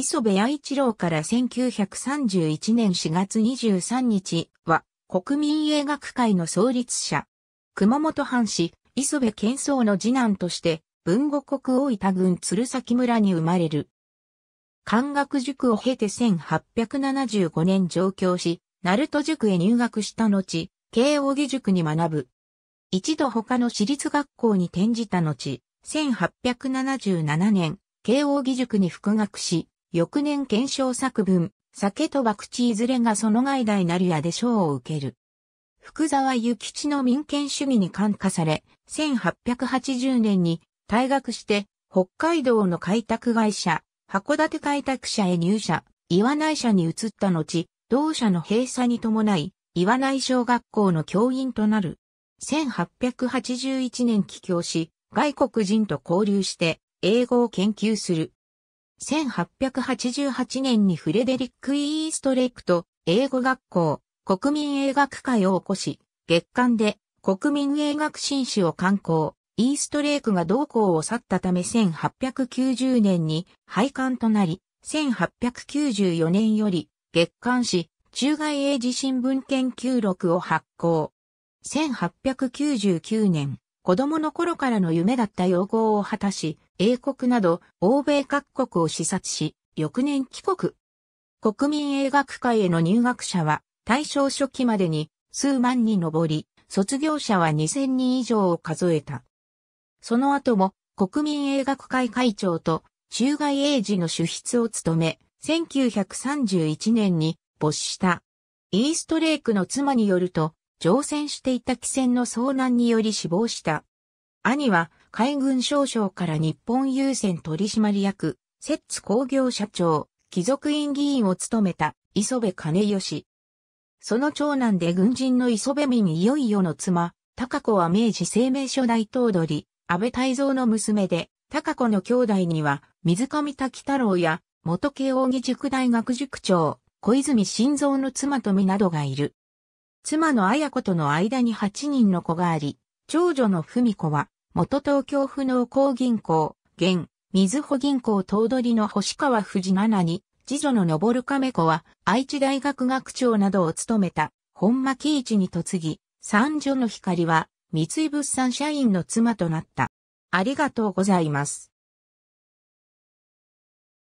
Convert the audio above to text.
磯部八一郎から1931年4月23日は国民映画会の創立者。熊本藩士、磯部健壮の次男として、文後国大分郡鶴崎村に生まれる。漢学塾を経て1875年上京し、鳴門塾へ入学した後、慶應義塾に学ぶ。一度他の私立学校に転じた後、1877年、慶應義塾に復学し、翌年検証作文、酒と博打いずれがその外大なるやで賞を受ける。福沢諭吉の民権主義に感化され、1880年に退学して北海道の開拓会社、函館開拓社へ入社、岩内社に移った後、同社の閉鎖に伴い、岩内小学校の教員となる。1881年帰郷し、外国人と交流して、英語を研究する。1888年にフレデリック・イーストレイクと英語学校、国民英学会を起こし、月間で国民英学紳士を刊行、イーストレイクが同校を去ったため1890年に廃刊となり、1894年より月刊誌中外英字新聞研究録を発行。1899年、子供の頃からの夢だった要望を果たし、英国など欧米各国を視察し、翌年帰国。国民映学会への入学者は大正初期までに数万に上り、卒業者は2000人以上を数えた。その後も国民映学会会長と中外英治の主筆を務め、1931年に没した。イーストレイクの妻によると、乗船していた汽船の遭難により死亡した。兄は海軍少将から日本優先取締役、摂津工業社長、貴族院議員を務めた磯部兼義。その長男で軍人の磯部民いよいよの妻、高子は明治生命初代頭取、安倍泰造の娘で、高子の兄弟には、水上滝太郎や、元慶応義塾大学塾長、小泉晋三の妻富などがいる。妻の綾子との間に8人の子があり、長女の文子は、元東京府農工銀行、現、水穂銀行頭取の星川藤七に、次女の昇亀子は、愛知大学学長などを務めた、本間喜一に嫁ぎ、三女の光は、三井物産社員の妻となった。ありがとうございます。